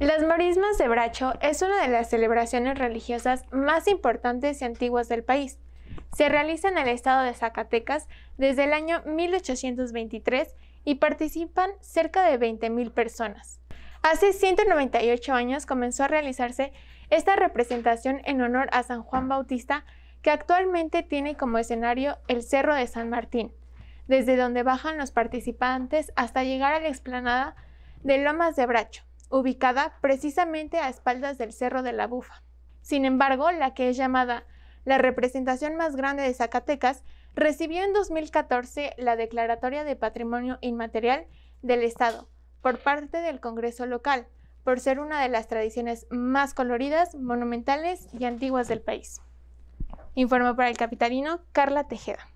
Las marismas de Bracho es una de las celebraciones religiosas más importantes y antiguas del país. Se realiza en el estado de Zacatecas desde el año 1823 y participan cerca de 20.000 personas. Hace 198 años comenzó a realizarse esta representación en honor a San Juan Bautista, que actualmente tiene como escenario el Cerro de San Martín, desde donde bajan los participantes hasta llegar a la explanada de Lomas de Bracho, ubicada precisamente a espaldas del Cerro de la Bufa. Sin embargo, la que es llamada la representación más grande de Zacatecas recibió en 2014 la Declaratoria de Patrimonio Inmaterial del Estado por parte del Congreso local, por ser una de las tradiciones más coloridas, monumentales y antiguas del país. Informó para el capitalino Carla Tejeda.